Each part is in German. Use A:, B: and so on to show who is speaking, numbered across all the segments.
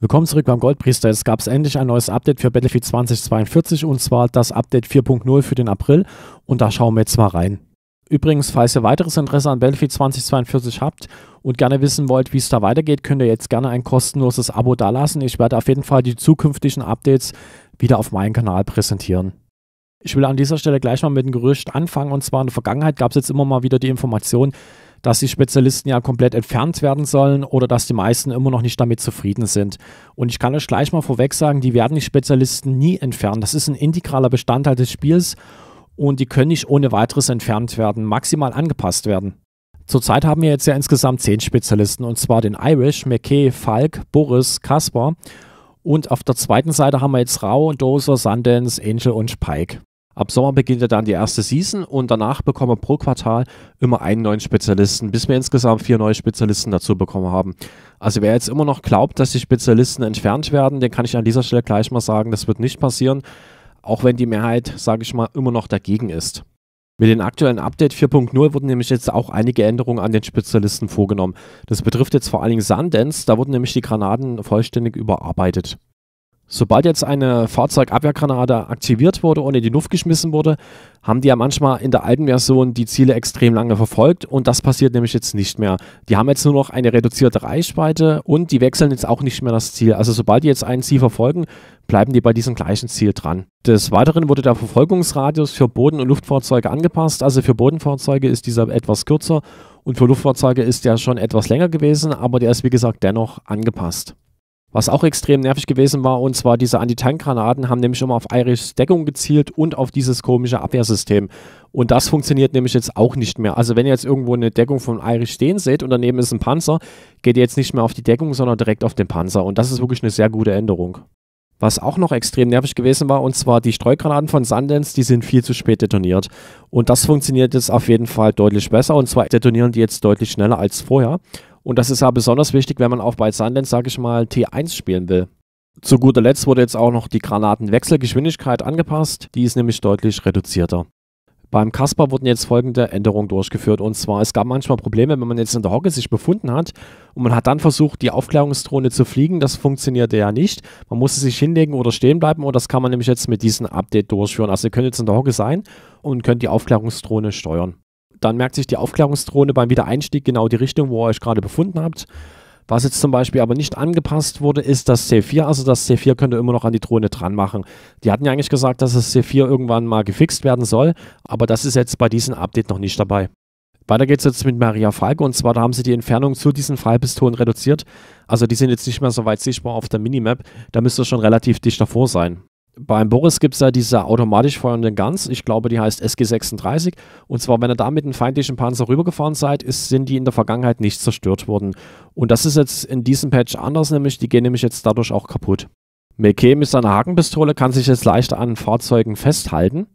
A: Willkommen zurück beim Goldpriester. Es gab endlich ein neues Update für Battlefield 2042 und zwar das Update 4.0 für den April und da schauen wir jetzt mal rein. Übrigens, falls ihr weiteres Interesse an Battlefield 2042 habt und gerne wissen wollt, wie es da weitergeht, könnt ihr jetzt gerne ein kostenloses Abo dalassen. Ich werde auf jeden Fall die zukünftigen Updates wieder auf meinem Kanal präsentieren. Ich will an dieser Stelle gleich mal mit einem Gerücht anfangen und zwar in der Vergangenheit gab es jetzt immer mal wieder die Information, dass die Spezialisten ja komplett entfernt werden sollen oder dass die meisten immer noch nicht damit zufrieden sind. Und ich kann euch gleich mal vorweg sagen, die werden die Spezialisten nie entfernen. Das ist ein integraler Bestandteil des Spiels und die können nicht ohne weiteres entfernt werden, maximal angepasst werden. Zurzeit haben wir jetzt ja insgesamt zehn Spezialisten und zwar den Irish, McKay, Falk, Boris, Kasper und auf der zweiten Seite haben wir jetzt Rau, Dozer, Sundance, Angel und Spike. Ab Sommer beginnt ja dann die erste Season und danach bekommen wir pro Quartal immer einen neuen Spezialisten, bis wir insgesamt vier neue Spezialisten dazu bekommen haben. Also wer jetzt immer noch glaubt, dass die Spezialisten entfernt werden, den kann ich an dieser Stelle gleich mal sagen, das wird nicht passieren, auch wenn die Mehrheit, sage ich mal, immer noch dagegen ist. Mit dem aktuellen Update 4.0 wurden nämlich jetzt auch einige Änderungen an den Spezialisten vorgenommen. Das betrifft jetzt vor allen Dingen Sundance, da wurden nämlich die Granaten vollständig überarbeitet. Sobald jetzt eine Fahrzeugabwehrgranate aktiviert wurde und in die Luft geschmissen wurde, haben die ja manchmal in der alten Version die Ziele extrem lange verfolgt und das passiert nämlich jetzt nicht mehr. Die haben jetzt nur noch eine reduzierte Reichweite und die wechseln jetzt auch nicht mehr das Ziel. Also sobald die jetzt ein Ziel verfolgen, bleiben die bei diesem gleichen Ziel dran. Des Weiteren wurde der Verfolgungsradius für Boden- und Luftfahrzeuge angepasst. Also für Bodenfahrzeuge ist dieser etwas kürzer und für Luftfahrzeuge ist der schon etwas länger gewesen, aber der ist wie gesagt dennoch angepasst. Was auch extrem nervig gewesen war, und zwar diese Antitankgranaten haben nämlich immer auf Irish Deckung gezielt und auf dieses komische Abwehrsystem. Und das funktioniert nämlich jetzt auch nicht mehr. Also wenn ihr jetzt irgendwo eine Deckung von Irish stehen seht und daneben ist ein Panzer, geht ihr jetzt nicht mehr auf die Deckung, sondern direkt auf den Panzer. Und das ist wirklich eine sehr gute Änderung. Was auch noch extrem nervig gewesen war, und zwar die Streugranaten von Sundance, die sind viel zu spät detoniert. Und das funktioniert jetzt auf jeden Fall deutlich besser. Und zwar detonieren die jetzt deutlich schneller als vorher. Und das ist ja besonders wichtig, wenn man auch bei Sundance, sage ich mal, T1 spielen will. Zu guter Letzt wurde jetzt auch noch die Granatenwechselgeschwindigkeit angepasst. Die ist nämlich deutlich reduzierter. Beim Casper wurden jetzt folgende Änderungen durchgeführt. Und zwar, es gab manchmal Probleme, wenn man jetzt in der Hocke sich befunden hat und man hat dann versucht, die Aufklärungsdrohne zu fliegen. Das funktionierte ja nicht. Man musste sich hinlegen oder stehen bleiben und das kann man nämlich jetzt mit diesem Update durchführen. Also ihr könnt jetzt in der Hocke sein und könnt die Aufklärungsdrohne steuern dann merkt sich die Aufklärungsdrohne beim Wiedereinstieg genau die Richtung, wo ihr euch gerade befunden habt. Was jetzt zum Beispiel aber nicht angepasst wurde, ist das C4. Also das C4 könnt ihr immer noch an die Drohne dran machen. Die hatten ja eigentlich gesagt, dass das C4 irgendwann mal gefixt werden soll, aber das ist jetzt bei diesem Update noch nicht dabei. Weiter geht es jetzt mit Maria Falke und zwar da haben sie die Entfernung zu diesen Fallpistolen reduziert. Also die sind jetzt nicht mehr so weit sichtbar auf der Minimap, da müsst ihr schon relativ dicht davor sein beim Boris gibt es ja diese automatisch feuernde Guns, ich glaube, die heißt SG36. Und zwar, wenn ihr da mit einem feindlichen Panzer rübergefahren seid, ist, sind die in der Vergangenheit nicht zerstört worden. Und das ist jetzt in diesem Patch anders, nämlich die gehen nämlich jetzt dadurch auch kaputt. Mekeh mit seiner Hakenpistole kann sich jetzt leichter an Fahrzeugen festhalten.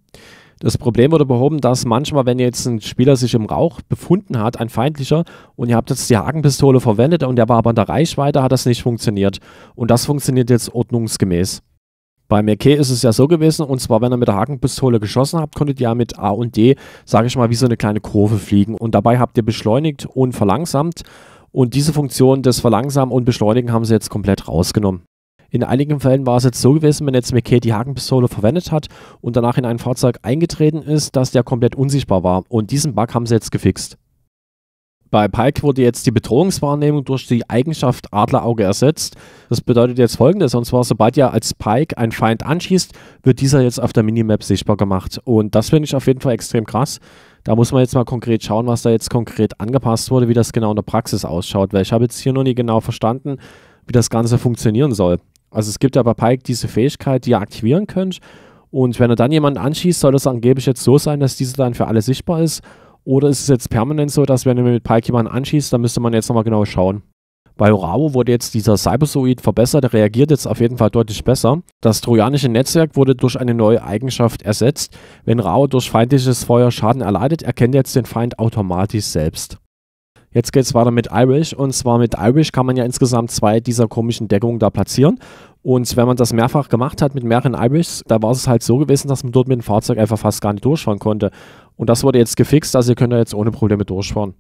A: Das Problem wurde behoben, dass manchmal, wenn jetzt ein Spieler sich im Rauch befunden hat, ein feindlicher, und ihr habt jetzt die Hakenpistole verwendet und der war aber in der Reichweite, hat das nicht funktioniert. Und das funktioniert jetzt ordnungsgemäß. Bei McKay ist es ja so gewesen, und zwar, wenn er mit der Hakenpistole geschossen habt, konntet ihr ja mit A und D, sage ich mal, wie so eine kleine Kurve fliegen. Und dabei habt ihr beschleunigt und verlangsamt. Und diese Funktion des Verlangsamen und Beschleunigen haben sie jetzt komplett rausgenommen. In einigen Fällen war es jetzt so gewesen, wenn jetzt McKay die Hakenpistole verwendet hat und danach in ein Fahrzeug eingetreten ist, dass der komplett unsichtbar war. Und diesen Bug haben sie jetzt gefixt bei Pike wurde jetzt die Bedrohungswahrnehmung durch die Eigenschaft Adlerauge ersetzt. Das bedeutet jetzt folgendes, und zwar sobald ihr als Pike einen Feind anschießt, wird dieser jetzt auf der Minimap sichtbar gemacht. Und das finde ich auf jeden Fall extrem krass. Da muss man jetzt mal konkret schauen, was da jetzt konkret angepasst wurde, wie das genau in der Praxis ausschaut, weil ich habe jetzt hier noch nie genau verstanden, wie das Ganze funktionieren soll. Also es gibt ja bei Pike diese Fähigkeit, die ihr aktivieren könnt. Und wenn er dann jemanden anschießt, soll das angeblich jetzt so sein, dass diese dann für alle sichtbar ist oder ist es jetzt permanent so, dass wenn du mit Pike jemanden anschießt, dann müsste man jetzt nochmal genau schauen? Bei Rao wurde jetzt dieser Cybersoid verbessert, der reagiert jetzt auf jeden Fall deutlich besser. Das trojanische Netzwerk wurde durch eine neue Eigenschaft ersetzt. Wenn Rao durch feindliches Feuer Schaden erleidet, erkennt er jetzt den Feind automatisch selbst. Jetzt geht es weiter mit Irish und zwar mit Irish kann man ja insgesamt zwei dieser komischen Deckungen da platzieren. Und wenn man das mehrfach gemacht hat mit mehreren Irishs, da war es halt so gewesen, dass man dort mit dem Fahrzeug einfach fast gar nicht durchfahren konnte. Und das wurde jetzt gefixt, also ihr könnt da jetzt ohne Probleme durchfahren.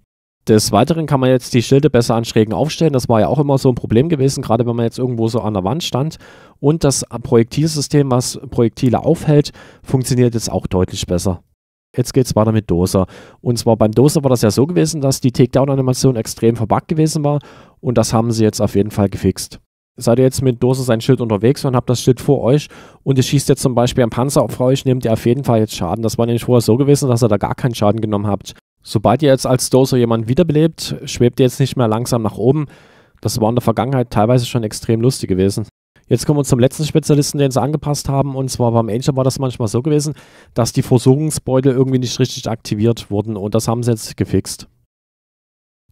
A: Des Weiteren kann man jetzt die Schilde besser an Schrägen aufstellen. Das war ja auch immer so ein Problem gewesen, gerade wenn man jetzt irgendwo so an der Wand stand. Und das Projektilsystem, was Projektile aufhält, funktioniert jetzt auch deutlich besser jetzt geht's weiter mit Dosa. Und zwar beim Dosa war das ja so gewesen, dass die Takedown-Animation extrem verbuggt gewesen war und das haben sie jetzt auf jeden Fall gefixt. Seid ihr jetzt mit Dosa sein Schild unterwegs und habt das Schild vor euch und ihr schießt jetzt zum Beispiel einen Panzer auf euch, nehmt ihr auf jeden Fall jetzt Schaden. Das war nämlich vorher so gewesen, dass ihr da gar keinen Schaden genommen habt. Sobald ihr jetzt als Dosa jemanden wiederbelebt, schwebt ihr jetzt nicht mehr langsam nach oben. Das war in der Vergangenheit teilweise schon extrem lustig gewesen. Jetzt kommen wir zum letzten Spezialisten, den sie angepasst haben. Und zwar beim Angel war das manchmal so gewesen, dass die Versorgungsbeutel irgendwie nicht richtig aktiviert wurden. Und das haben sie jetzt gefixt.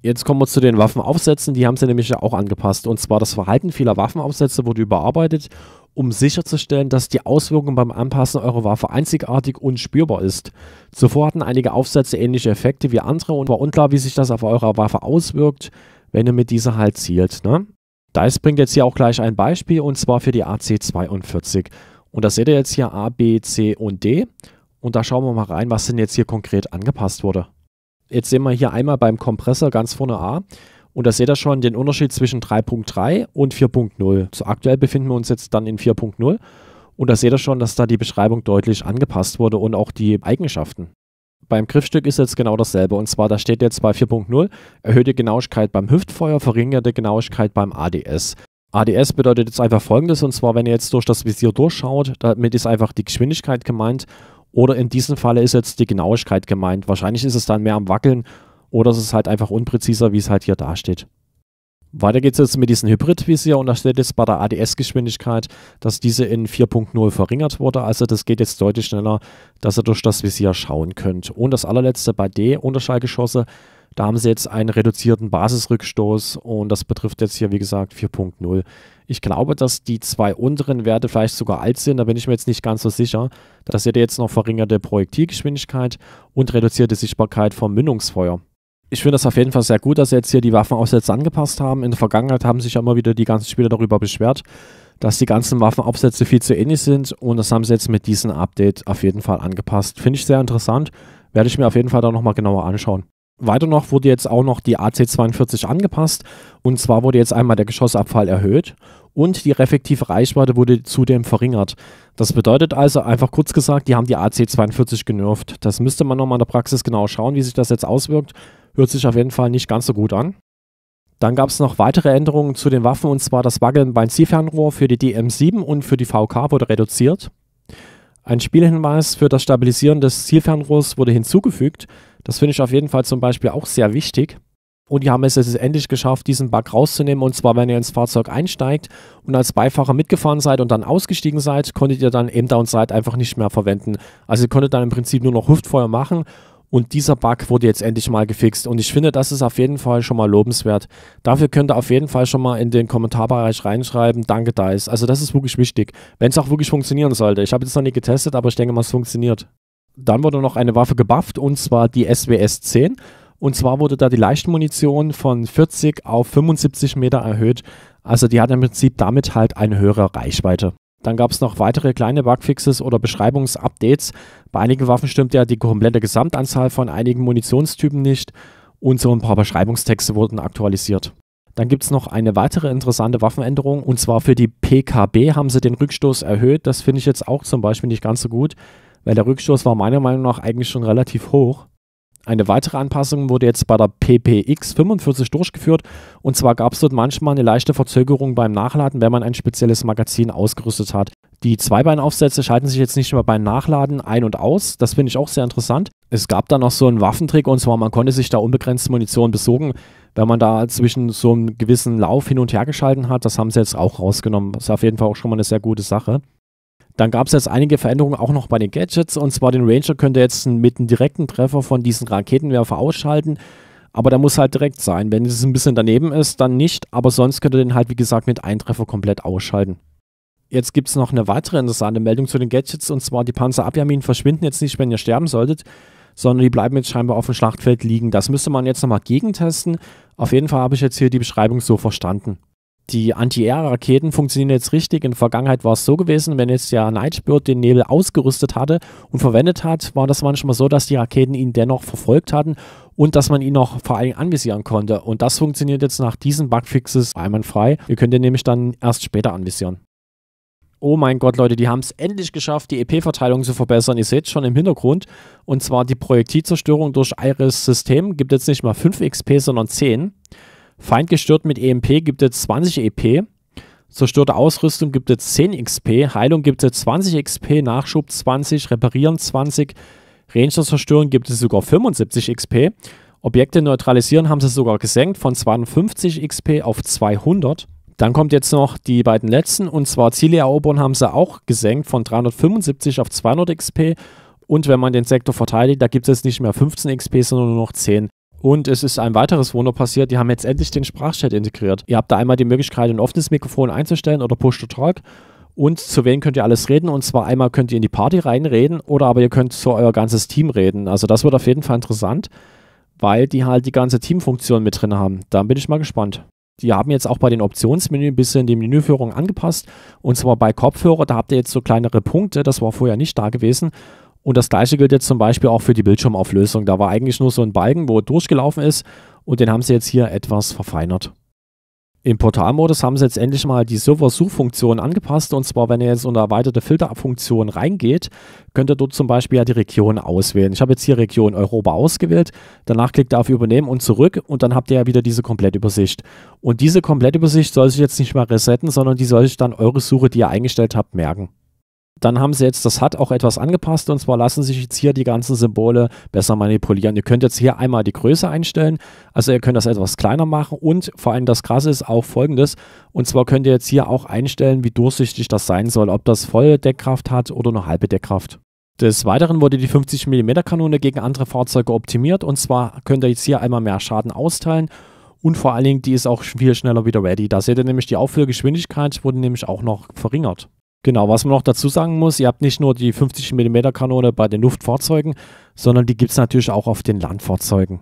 A: Jetzt kommen wir zu den Waffenaufsätzen. Die haben sie nämlich auch angepasst. Und zwar das Verhalten vieler Waffenaufsätze wurde überarbeitet, um sicherzustellen, dass die Auswirkung beim Anpassen eurer Waffe einzigartig und spürbar ist. Zuvor hatten einige Aufsätze ähnliche Effekte wie andere und war unklar, wie sich das auf eure Waffe auswirkt, wenn ihr mit dieser halt zielt. Ne? Dice bringt jetzt hier auch gleich ein Beispiel und zwar für die AC42. Und das seht ihr jetzt hier A, B, C und D. Und da schauen wir mal rein, was denn jetzt hier konkret angepasst wurde. Jetzt sehen wir hier einmal beim Kompressor ganz vorne A. Und da seht ihr schon den Unterschied zwischen 3.3 und 4.0. So aktuell befinden wir uns jetzt dann in 4.0. Und da seht ihr schon, dass da die Beschreibung deutlich angepasst wurde und auch die Eigenschaften. Beim Griffstück ist jetzt genau dasselbe. Und zwar, da steht jetzt bei 4.0 erhöhte Genauigkeit beim Hüftfeuer, verringerte Genauigkeit beim ADS. ADS bedeutet jetzt einfach folgendes, und zwar, wenn ihr jetzt durch das Visier durchschaut, damit ist einfach die Geschwindigkeit gemeint. Oder in diesem Falle ist jetzt die Genauigkeit gemeint. Wahrscheinlich ist es dann mehr am Wackeln oder es ist halt einfach unpräziser, wie es halt hier dasteht. Weiter geht es jetzt mit diesem Hybrid-Visier und da steht jetzt bei der ADS-Geschwindigkeit, dass diese in 4.0 verringert wurde. Also das geht jetzt deutlich schneller, dass ihr durch das Visier schauen könnt. Und das allerletzte bei D-Unterschallgeschosse, da haben sie jetzt einen reduzierten Basisrückstoß und das betrifft jetzt hier, wie gesagt, 4.0. Ich glaube, dass die zwei unteren Werte vielleicht sogar alt sind, da bin ich mir jetzt nicht ganz so sicher. Da seht ihr jetzt noch verringerte Projektilgeschwindigkeit und reduzierte Sichtbarkeit vom Mündungsfeuer ich finde das auf jeden Fall sehr gut, dass sie jetzt hier die Waffenaufsätze angepasst haben. In der Vergangenheit haben sich ja immer wieder die ganzen Spieler darüber beschwert, dass die ganzen Waffenaufsätze viel zu ähnlich sind und das haben sie jetzt mit diesem Update auf jeden Fall angepasst. Finde ich sehr interessant, werde ich mir auf jeden Fall da nochmal genauer anschauen. Weiter noch wurde jetzt auch noch die AC42 angepasst und zwar wurde jetzt einmal der Geschossabfall erhöht und die reflektive Reichweite wurde zudem verringert. Das bedeutet also einfach kurz gesagt, die haben die AC42 genervt. Das müsste man nochmal in der Praxis genau schauen, wie sich das jetzt auswirkt. Hört sich auf jeden Fall nicht ganz so gut an. Dann gab es noch weitere Änderungen zu den Waffen und zwar das Wackeln beim Zielfernrohr für die DM7 und für die VK wurde reduziert. Ein Spielhinweis für das Stabilisieren des Zielfernrohrs wurde hinzugefügt. Das finde ich auf jeden Fall zum Beispiel auch sehr wichtig. Und die haben es jetzt endlich geschafft, diesen Bug rauszunehmen. Und zwar, wenn ihr ins Fahrzeug einsteigt und als Beifahrer mitgefahren seid und dann ausgestiegen seid, konntet ihr dann aim down side einfach nicht mehr verwenden. Also ihr konntet dann im Prinzip nur noch Hüftfeuer machen. Und dieser Bug wurde jetzt endlich mal gefixt. Und ich finde, das ist auf jeden Fall schon mal lobenswert. Dafür könnt ihr auf jeden Fall schon mal in den Kommentarbereich reinschreiben, danke DICE. Also das ist wirklich wichtig. Wenn es auch wirklich funktionieren sollte. Ich habe es noch nicht getestet, aber ich denke mal, es funktioniert dann wurde noch eine Waffe gebufft und zwar die SWS-10. Und zwar wurde da die Leichtmunition von 40 auf 75 Meter erhöht. Also die hat im Prinzip damit halt eine höhere Reichweite. Dann gab es noch weitere kleine Bugfixes oder Beschreibungsupdates. Bei einigen Waffen stimmt ja die komplette Gesamtanzahl von einigen Munitionstypen nicht und so ein paar Beschreibungstexte wurden aktualisiert. Dann gibt es noch eine weitere interessante Waffenänderung und zwar für die PKB haben sie den Rückstoß erhöht. Das finde ich jetzt auch zum Beispiel nicht ganz so gut weil der Rückstoß war meiner Meinung nach eigentlich schon relativ hoch. Eine weitere Anpassung wurde jetzt bei der PPX 45 durchgeführt und zwar gab es dort manchmal eine leichte Verzögerung beim Nachladen, wenn man ein spezielles Magazin ausgerüstet hat. Die Zweibeinaufsätze schalten sich jetzt nicht mehr beim Nachladen ein und aus, das finde ich auch sehr interessant. Es gab da noch so einen Waffentrick und zwar man konnte sich da unbegrenzte Munition besorgen, wenn man da zwischen so einem gewissen Lauf hin und her geschalten hat. Das haben sie jetzt auch rausgenommen, das ist auf jeden Fall auch schon mal eine sehr gute Sache. Dann gab es jetzt einige Veränderungen auch noch bei den Gadgets. Und zwar den Ranger könnte jetzt mit einem direkten Treffer von diesen Raketenwerfer ausschalten. Aber der muss halt direkt sein. Wenn es ein bisschen daneben ist, dann nicht. Aber sonst könnt ihr den halt, wie gesagt, mit einem Treffer komplett ausschalten. Jetzt gibt es noch eine weitere interessante Meldung zu den Gadgets. Und zwar die Panzerabwehrminen verschwinden jetzt nicht, wenn ihr sterben solltet. Sondern die bleiben jetzt scheinbar auf dem Schlachtfeld liegen. Das müsste man jetzt nochmal gegentesten. Auf jeden Fall habe ich jetzt hier die Beschreibung so verstanden die Anti-Air-Raketen funktionieren jetzt richtig. In der Vergangenheit war es so gewesen, wenn jetzt der Nightbird den Nebel ausgerüstet hatte und verwendet hat, war das manchmal so, dass die Raketen ihn dennoch verfolgt hatten und dass man ihn noch vor allem anvisieren konnte. Und das funktioniert jetzt nach diesen Bugfixes einwandfrei. Ihr könnt ihn nämlich dann erst später anvisieren. Oh mein Gott, Leute, die haben es endlich geschafft, die EP-Verteilung zu verbessern. Ihr seht schon im Hintergrund. Und zwar die Projektilzerstörung durch Iris System gibt jetzt nicht mal 5 XP, sondern 10. Feind gestört mit EMP gibt es 20 EP. Zerstörte Ausrüstung gibt es 10 XP. Heilung gibt es 20 XP. Nachschub 20. Reparieren 20. Ranger zerstören gibt es sogar 75 XP. Objekte neutralisieren haben sie sogar gesenkt von 52 XP auf 200. Dann kommt jetzt noch die beiden letzten und zwar Ziele erobern haben sie auch gesenkt von 375 auf 200 XP. Und wenn man den Sektor verteidigt, da gibt es nicht mehr 15 XP, sondern nur noch 10. Und es ist ein weiteres Wunder passiert, die haben jetzt endlich den Sprachchat integriert. Ihr habt da einmal die Möglichkeit, ein offenes Mikrofon einzustellen oder Push-to-Talk. Und zu wem könnt ihr alles reden? Und zwar einmal könnt ihr in die Party reinreden oder aber ihr könnt zu euer ganzes Team reden. Also das wird auf jeden Fall interessant, weil die halt die ganze Teamfunktion mit drin haben. Da bin ich mal gespannt. Die haben jetzt auch bei den Optionsmenü ein bisschen die Menüführung angepasst. Und zwar bei Kopfhörer, da habt ihr jetzt so kleinere Punkte, das war vorher nicht da gewesen. Und das gleiche gilt jetzt zum Beispiel auch für die Bildschirmauflösung. Da war eigentlich nur so ein Balken, wo durchgelaufen ist und den haben sie jetzt hier etwas verfeinert. Im Portalmodus haben sie jetzt endlich mal die Server-Suchfunktion angepasst. Und zwar, wenn ihr jetzt unter erweiterte Filterfunktion reingeht, könnt ihr dort zum Beispiel ja die Region auswählen. Ich habe jetzt hier Region Europa ausgewählt. Danach klickt ihr auf Übernehmen und zurück und dann habt ihr ja wieder diese Komplettübersicht. Und diese Komplettübersicht soll sich jetzt nicht mehr resetten, sondern die soll sich dann eure Suche, die ihr eingestellt habt, merken dann haben sie jetzt das hat auch etwas angepasst und zwar lassen sich jetzt hier die ganzen Symbole besser manipulieren. Ihr könnt jetzt hier einmal die Größe einstellen, also ihr könnt das etwas kleiner machen und vor allem das Krasse ist auch folgendes und zwar könnt ihr jetzt hier auch einstellen, wie durchsichtig das sein soll, ob das volle Deckkraft hat oder nur halbe Deckkraft. Des Weiteren wurde die 50 mm Kanone gegen andere Fahrzeuge optimiert und zwar könnt ihr jetzt hier einmal mehr Schaden austeilen und vor allen Dingen die ist auch viel schneller wieder ready. Da seht ihr nämlich die Auffüllgeschwindigkeit wurde nämlich auch noch verringert. Genau, was man noch dazu sagen muss, ihr habt nicht nur die 50 mm Kanone bei den Luftfahrzeugen, sondern die gibt es natürlich auch auf den Landfahrzeugen.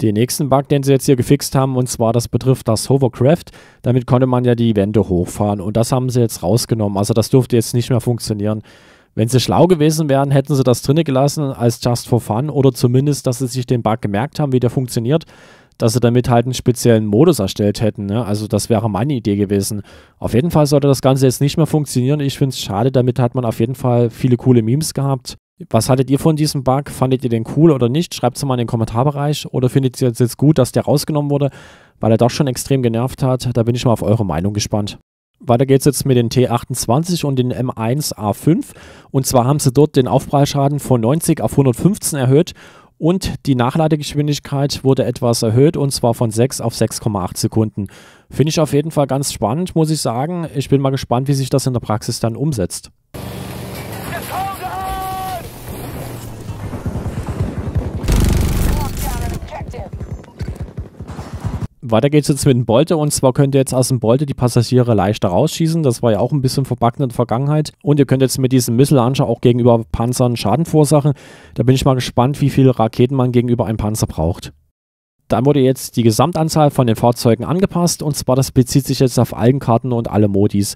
A: Den nächsten Bug, den sie jetzt hier gefixt haben, und zwar das betrifft das Hovercraft. Damit konnte man ja die Wände hochfahren und das haben sie jetzt rausgenommen. Also das durfte jetzt nicht mehr funktionieren. Wenn sie schlau gewesen wären, hätten sie das drinne gelassen als Just for Fun oder zumindest, dass sie sich den Bug gemerkt haben, wie der funktioniert dass sie damit halt einen speziellen Modus erstellt hätten. Ne? Also das wäre meine Idee gewesen. Auf jeden Fall sollte das Ganze jetzt nicht mehr funktionieren. Ich finde es schade, damit hat man auf jeden Fall viele coole Memes gehabt. Was haltet ihr von diesem Bug? Fandet ihr den cool oder nicht? Schreibt es mal in den Kommentarbereich. Oder findet ihr es jetzt gut, dass der rausgenommen wurde, weil er doch schon extrem genervt hat? Da bin ich mal auf eure Meinung gespannt. Weiter geht's jetzt mit den T28 und den M1A5. Und zwar haben sie dort den Aufprallschaden von 90 auf 115 erhöht und die Nachladegeschwindigkeit wurde etwas erhöht und zwar von 6 auf 6,8 Sekunden. Finde ich auf jeden Fall ganz spannend, muss ich sagen. Ich bin mal gespannt, wie sich das in der Praxis dann umsetzt. Weiter geht es jetzt mit dem Bolte und zwar könnt ihr jetzt aus dem Bolte die Passagiere leichter rausschießen. Das war ja auch ein bisschen verbacken in der Vergangenheit. Und ihr könnt jetzt mit diesem Missile Launcher auch gegenüber Panzern Schaden verursachen. Da bin ich mal gespannt, wie viele Raketen man gegenüber einem Panzer braucht. Dann wurde jetzt die Gesamtanzahl von den Fahrzeugen angepasst und zwar das bezieht sich jetzt auf allen Karten und alle Modis.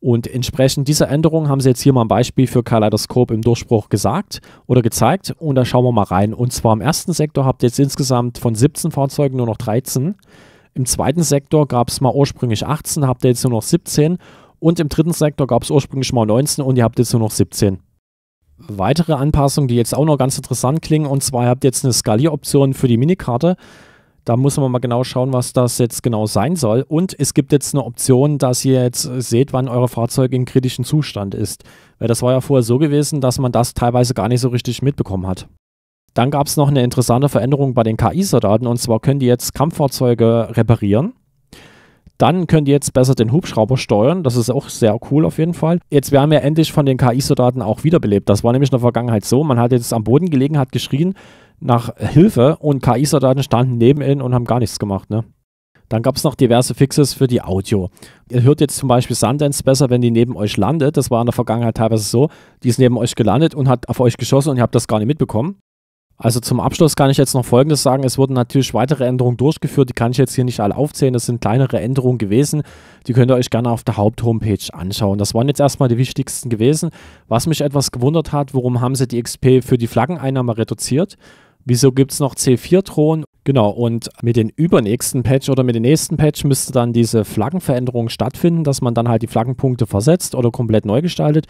A: Und entsprechend dieser Änderung haben sie jetzt hier mal ein Beispiel für Kaleidoskop im Durchbruch gesagt oder gezeigt. Und da schauen wir mal rein. Und zwar im ersten Sektor habt ihr jetzt insgesamt von 17 Fahrzeugen nur noch 13. Im zweiten Sektor gab es mal ursprünglich 18, habt ihr jetzt nur noch 17. Und im dritten Sektor gab es ursprünglich mal 19 und ihr habt jetzt nur noch 17. Weitere Anpassungen, die jetzt auch noch ganz interessant klingen, und zwar ihr habt jetzt eine Skalieroption für die Minikarte. Da muss man mal genau schauen, was das jetzt genau sein soll. Und es gibt jetzt eine Option, dass ihr jetzt seht, wann euer Fahrzeug in kritischem Zustand ist. Weil das war ja vorher so gewesen, dass man das teilweise gar nicht so richtig mitbekommen hat. Dann gab es noch eine interessante Veränderung bei den KI-Soldaten und zwar können die jetzt Kampffahrzeuge reparieren. Dann könnt ihr jetzt besser den Hubschrauber steuern. Das ist auch sehr cool auf jeden Fall. Jetzt werden wir endlich von den KI-Soldaten auch wiederbelebt. Das war nämlich in der Vergangenheit so. Man hat jetzt am Boden gelegen, hat geschrien nach Hilfe und KI-Soldaten standen neben ihnen und haben gar nichts gemacht. Ne? Dann gab es noch diverse Fixes für die Audio. Ihr hört jetzt zum Beispiel Sundance besser, wenn die neben euch landet. Das war in der Vergangenheit teilweise so. Die ist neben euch gelandet und hat auf euch geschossen und ihr habt das gar nicht mitbekommen. Also zum Abschluss kann ich jetzt noch Folgendes sagen. Es wurden natürlich weitere Änderungen durchgeführt. Die kann ich jetzt hier nicht alle aufzählen. Das sind kleinere Änderungen gewesen. Die könnt ihr euch gerne auf der Haupthomepage anschauen. Das waren jetzt erstmal die wichtigsten gewesen. Was mich etwas gewundert hat, warum haben sie die XP für die Flaggeneinnahme reduziert? Wieso gibt es noch C4-Drohnen? Genau, und mit dem übernächsten Patch oder mit dem nächsten Patch müsste dann diese Flaggenveränderung stattfinden, dass man dann halt die Flaggenpunkte versetzt oder komplett neu gestaltet.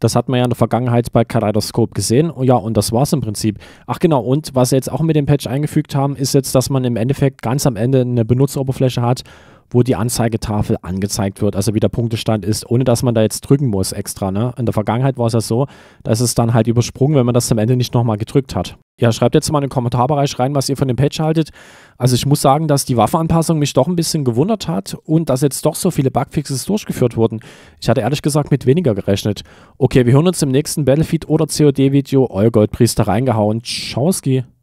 A: Das hat man ja in der Vergangenheit bei Kaleidoscope gesehen. Oh ja, und das war es im Prinzip. Ach genau, und was sie jetzt auch mit dem Patch eingefügt haben, ist jetzt, dass man im Endeffekt ganz am Ende eine Benutzeroberfläche hat, wo die Anzeigetafel angezeigt wird, also wie der Punktestand ist, ohne dass man da jetzt drücken muss extra. Ne? In der Vergangenheit war es ja so, dass es dann halt übersprungen, wenn man das am Ende nicht nochmal gedrückt hat. Ja, schreibt jetzt mal in den Kommentarbereich rein, was ihr von dem Patch haltet. Also ich muss sagen, dass die Waffenanpassung mich doch ein bisschen gewundert hat und dass jetzt doch so viele Bugfixes durchgeführt wurden. Ich hatte ehrlich gesagt mit weniger gerechnet. Okay, wir hören uns im nächsten Battlefield oder COD-Video. Euer Goldpriester reingehauen. Tschauski.